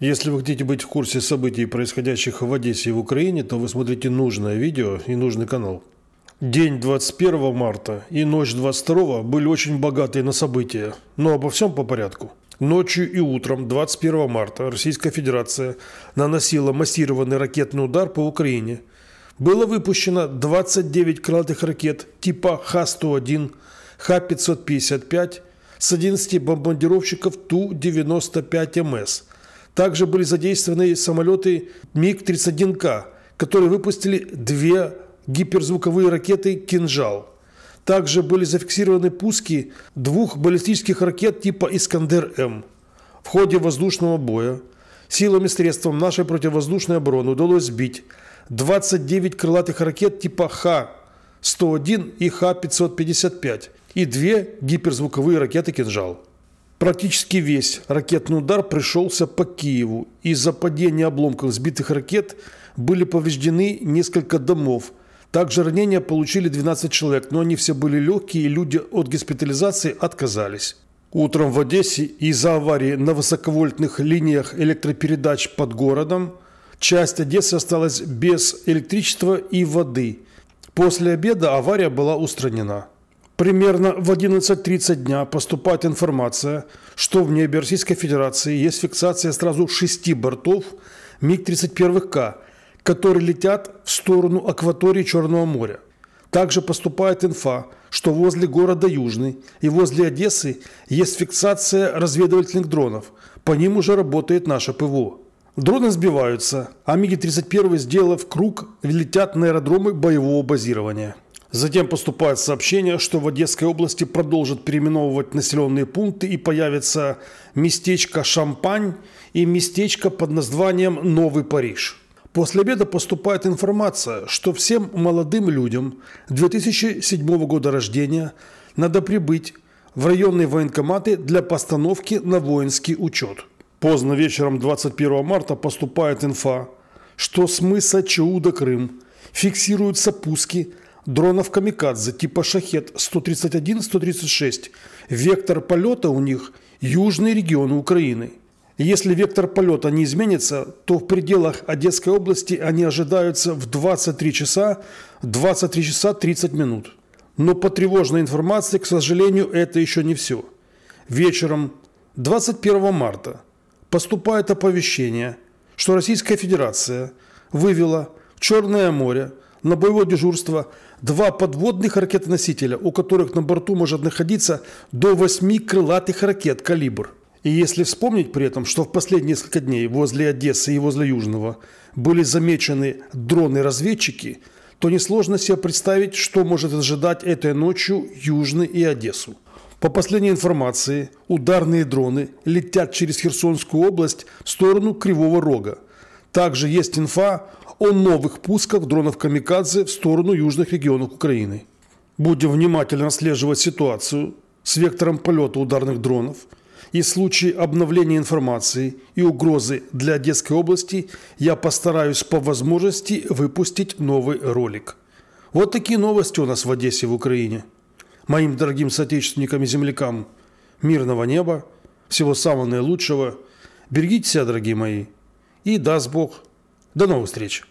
Если вы хотите быть в курсе событий, происходящих в Одессе и в Украине, то вы смотрите нужное видео и нужный канал. День 21 марта и ночь 22 были очень богатые на события, но обо всем по порядку. Ночью и утром 21 марта Российская Федерация наносила массированный ракетный удар по Украине. Было выпущено 29 крылатых ракет типа Х-101, Х-555 с 11 бомбардировщиков Ту-95МС – также были задействованы самолеты МиГ-31К, которые выпустили две гиперзвуковые ракеты «Кинжал». Также были зафиксированы пуски двух баллистических ракет типа «Искандер-М». В ходе воздушного боя силами и средством нашей противовоздушной обороны удалось сбить 29 крылатых ракет типа Х-101 и Х-555 и две гиперзвуковые ракеты «Кинжал». Практически весь ракетный удар пришелся по Киеву. Из-за падения обломков сбитых ракет были повреждены несколько домов. Также ранения получили 12 человек, но они все были легкие, и люди от госпитализации отказались. Утром в Одессе из-за аварии на высоковольтных линиях электропередач под городом часть Одессы осталась без электричества и воды. После обеда авария была устранена примерно в 11.30 дня поступает информация, что в небе Российской Федерации есть фиксация сразу шести бортов МиГ-31К, которые летят в сторону акватории Черного моря. Также поступает инфа, что возле города Южный и возле Одессы есть фиксация разведывательных дронов. По ним уже работает наше ПВО. Дроны сбиваются, а миг 31 сделав круг, летят на аэродромы боевого базирования. Затем поступает сообщение, что в Одесской области продолжат переименовывать населенные пункты и появится местечко Шампань и местечко под названием Новый Париж. После обеда поступает информация, что всем молодым людям 2007 года рождения надо прибыть в районные военкоматы для постановки на воинский учет. Поздно вечером 21 марта поступает инфа, что с мыса Чауда Крым фиксируются пуски – дронов «Камикадзе» типа «Шахет-131-136». Вектор полета у них – южные регионы Украины. Если вектор полета не изменится, то в пределах Одесской области они ожидаются в 23 часа 23 часа 30 минут. Но по тревожной информации, к сожалению, это еще не все. Вечером 21 марта поступает оповещение, что Российская Федерация вывела в Черное море – на боевое дежурство два подводных ракетоносителя, у которых на борту может находиться до восьми крылатых ракет «Калибр». И если вспомнить при этом, что в последние несколько дней возле Одессы и возле Южного были замечены дроны-разведчики, то несложно себе представить, что может ожидать этой ночью Южный и Одессу. По последней информации, ударные дроны летят через Херсонскую область в сторону Кривого Рога – также есть инфа о новых пусках дронов «Камикадзе» в сторону южных регионов Украины. Будем внимательно отслеживать ситуацию с вектором полета ударных дронов и в случае обновления информации и угрозы для Одесской области я постараюсь по возможности выпустить новый ролик. Вот такие новости у нас в Одессе в Украине. Моим дорогим соотечественникам и землякам мирного неба, всего самого наилучшего. Берегите себя, дорогие мои. И даст Бог. До новых встреч!